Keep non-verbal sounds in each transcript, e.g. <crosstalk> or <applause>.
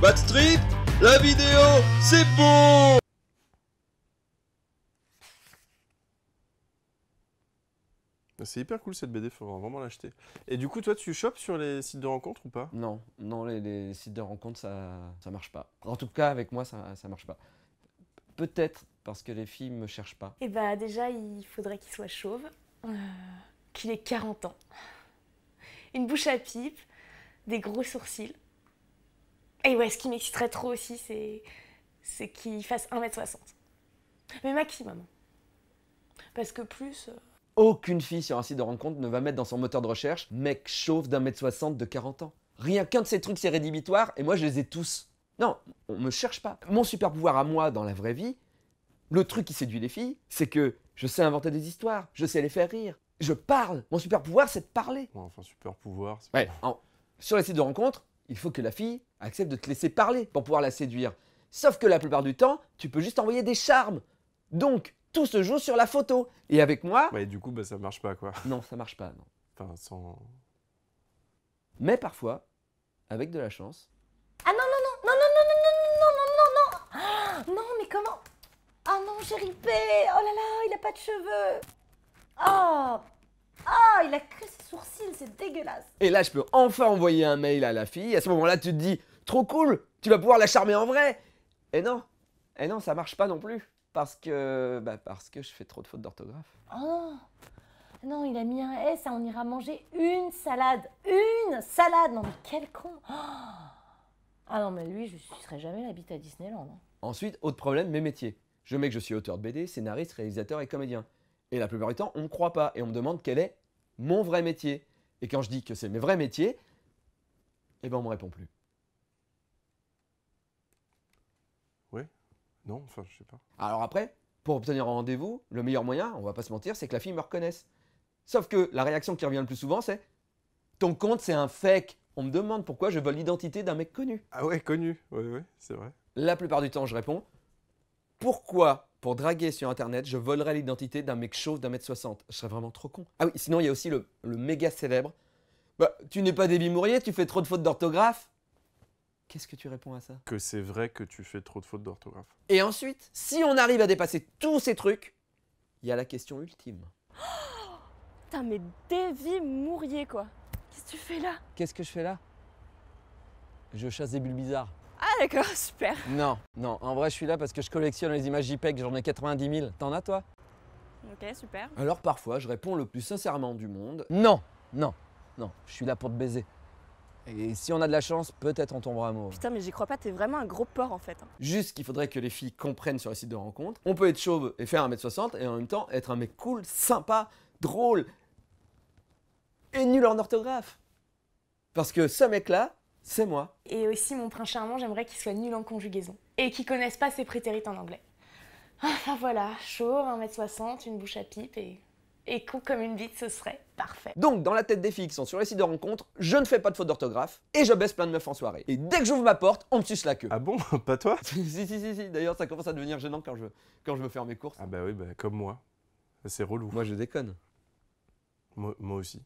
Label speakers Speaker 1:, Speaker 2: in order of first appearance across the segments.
Speaker 1: trip, la vidéo, c'est beau C'est hyper cool cette BD, faut vraiment l'acheter. Et du coup, toi, tu chopes sur les sites de rencontres ou pas Non, non, les, sites de rencontres, ça, ça marche pas. En tout cas, avec moi, ça, ça marche pas. Peut-être parce que les filles me cherchent pas. Eh bah déjà, il faudrait qu'il soit chauve, euh, qu'il ait 40 ans, une bouche à pipe, des gros sourcils. Et ouais, ce qui m'exciterait trop aussi, c'est, qu'il fasse 1m60. Mais maximum. Parce que plus. Euh, Aucune fille sur un site de rencontre ne va mettre dans son moteur de recherche mec chauve d'un mètre 60 de 40 ans. Rien qu'un de ces trucs, c'est rédhibitoire et moi je les ai tous. Non, on me cherche pas. Mon super pouvoir à moi dans la vraie vie, le truc qui séduit les filles, c'est que je sais inventer des histoires, je sais les faire rire, je parle. Mon super pouvoir, c'est de parler. enfin, super pouvoir. Ouais. sur les sites de rencontre, il faut que la fille accepte de te laisser parler pour pouvoir la séduire. Sauf que la plupart du temps, tu peux juste envoyer des charmes. Donc, tout se joue sur la photo. Et avec moi. Ouais, du coup, bah, ça marche pas, quoi. Non, ça marche pas, non. Enfin, sans. Mais parfois, avec de la chance. Ah non, non, non, non, non, non, non, non, non, non, non, non, non, mais comment Ah non, j'ai ripé Oh là là, il a pas de cheveux Oh Oh, il a cru sourcils, c'est dégueulasse. Et là, je peux enfin envoyer un mail à la fille. À ce moment-là, tu te dis, trop cool, tu vas pouvoir la charmer en vrai. Et non, et non, ça marche pas non plus. Parce que, bah, parce que je fais trop de fautes d'orthographe. Oh non, il a mis un S, hein, on ira manger une salade. Une salade Non mais quel con oh. Ah non mais lui, je ne serais jamais l'habit à Disneyland. Hein. Ensuite, autre problème, mes métiers. Je mets que je suis auteur de BD, scénariste, réalisateur et comédien. Et la plupart du temps, on ne croit pas et on me demande quel est mon vrai métier. Et quand je dis que c'est mes vrais métiers, eh ben on me répond plus. Oui, non, enfin je sais pas. Alors après, pour obtenir un rendez-vous, le meilleur moyen, on va pas se mentir, c'est que la fille me reconnaisse. Sauf que la réaction qui revient le plus souvent, c'est ton compte c'est un fake. On me demande pourquoi je vole l'identité d'un mec connu. Ah ouais, connu, oui, oui, c'est vrai. La plupart du temps, je réponds pourquoi pour draguer sur Internet, je volerais l'identité d'un mec chauve d'un mètre soixante. Je serais vraiment trop con. Ah oui, sinon il y a aussi le, méga célèbre. Bah, tu n'es pas Déby Mourier, tu fais trop de fautes d'orthographe. Qu'est-ce que tu réponds à ça Que c'est vrai que tu fais trop de fautes d'orthographe. Et ensuite, si on arrive à dépasser tous ces trucs, il y a la question ultime. Oh <gasps> Putain, mais Mourier, quoi Qu'est-ce que tu fais là Qu'est-ce que je fais là Je chasse des bulles bizarres. Ah d'accord, <laughs> super. Non, non, en vrai je suis là parce que je collectionne les images JPEG, j'en ai 90 000. T'en as toi Ok, super. Alors parfois je réponds le plus sincèrement du monde. Non, non, non, je suis là pour te baiser. Et si on a de la chance, peut-être on tombera amoureux. Putain, mais j'y crois pas, t'es vraiment un gros porc en fait. Hein. Juste qu'il faudrait que les filles comprennent sur les sites de rencontre, On peut être chauve et faire 1m60 et en même temps être un mec cool, sympa, drôle et nul en orthographe. Parce que ce mec-là, c'est moi. Et aussi, mon prince charmant, j'aimerais qu'il soit nul en conjugaison. Et qu'il connaisse pas ses prétérites en anglais. Enfin voilà, chaud, 1m60, une bouche à pipe et. Et comme une bite, ce serait parfait. Donc, dans la tête des filles qui sont sur les sites de rencontres, je ne fais pas de faute d'orthographe et je baisse plein de meufs en soirée. Et dès que j'ouvre ma porte, on me suce la queue. Ah bon <laughs> Pas toi <laughs> Si, si, si, si. D'ailleurs, ça commence à devenir gênant quand je, quand je veux faire mes courses. Ah bah oui, bah, comme moi. C'est relou. Moi, je déconne. Moi, aussi.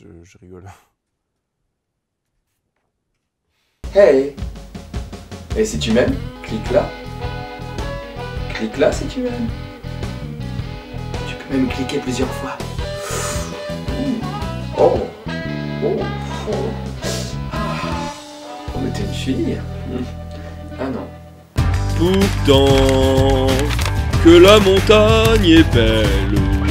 Speaker 1: je rigole. <laughs> Hey Et si tu m'aimes, clique là. Clique là si tu m'aimes. Tu peux même cliquer plusieurs fois. Oh Oh, oh. oh mais t'es une fille Ah non. Pourtant, que la montagne est belle.